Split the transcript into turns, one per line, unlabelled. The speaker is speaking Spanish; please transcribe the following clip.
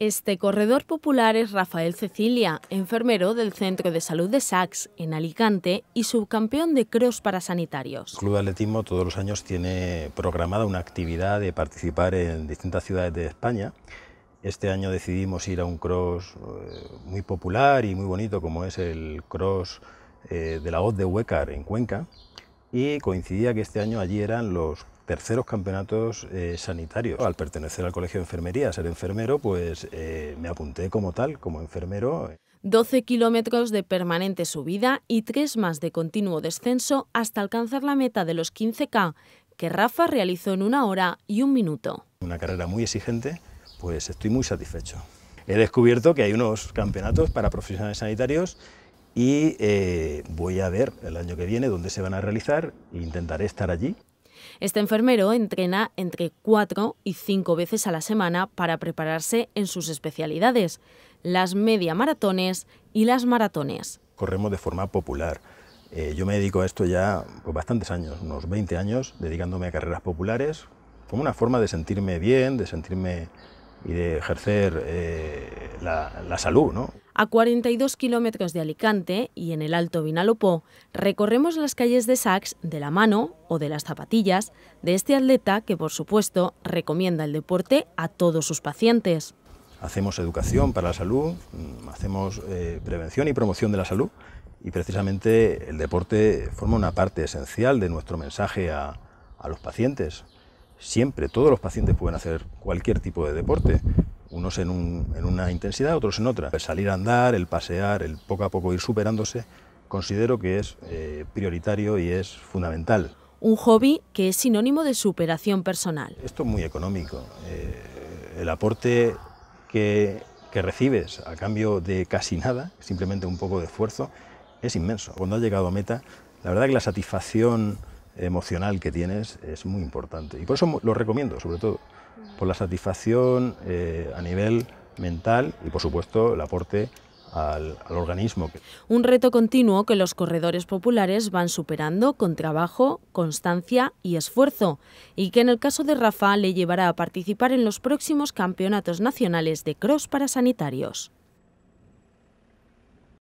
Este corredor popular es Rafael Cecilia, enfermero del Centro de Salud de Sachs en Alicante, y subcampeón de cross para sanitarios.
Club de Atletismo todos los años tiene programada una actividad de participar en distintas ciudades de España. Este año decidimos ir a un cross eh, muy popular y muy bonito, como es el cross eh, de la Hoz de Huecar en Cuenca, y coincidía que este año allí eran los terceros campeonatos eh, sanitarios. Al pertenecer al Colegio de Enfermería, ser enfermero, pues eh, me apunté como tal, como enfermero.
12 kilómetros de permanente subida y tres más de continuo descenso hasta alcanzar la meta de los 15K, que Rafa realizó en una hora y un minuto.
Una carrera muy exigente, pues estoy muy satisfecho. He descubierto que hay unos campeonatos para profesionales sanitarios y eh, voy a ver el año que viene dónde se van a realizar e intentaré estar allí.
Este enfermero entrena entre cuatro y cinco veces a la semana para prepararse en sus especialidades, las media maratones y las maratones.
Corremos de forma popular. Eh, yo me dedico a esto ya por pues, bastantes años, unos 20 años, dedicándome a carreras populares, como una forma de sentirme bien, de sentirme y de ejercer eh, la, la salud. ¿no?
A 42 kilómetros de Alicante y en el Alto Vinalopó, recorremos las calles de Sax de la mano o de las zapatillas de este atleta que, por supuesto, recomienda el deporte a todos sus pacientes.
Hacemos educación para la salud, mm, hacemos eh, prevención y promoción de la salud y precisamente el deporte forma una parte esencial de nuestro mensaje a los pacientes siempre todos los pacientes pueden hacer cualquier tipo de deporte, unos en, una intensidad, otros en otra. El salir a andar, el pasear, el poco a poco ir superándose, considero que es eh, prioritario y es fundamental.
Un hobby que es sinónimo de superación personal.
Esto es muy económico. Eh, el aporte que, que recibes a cambio de casi nada, simplemente un poco de esfuerzo, es inmenso. Cuando has llegado a meta, la verdad que la satisfacción emocional que tienes es muy importante. Y por eso lo recomiendo, sobre todo por la satisfacción eh, a nivel mental y, por supuesto, el aporte al, al, organismo.
Un reto continuo que los corredores populares van superando con trabajo, constancia y esfuerzo, y que en el caso de Rafa le llevará a participar en los próximos campeonatos nacionales de cross para sanitarios.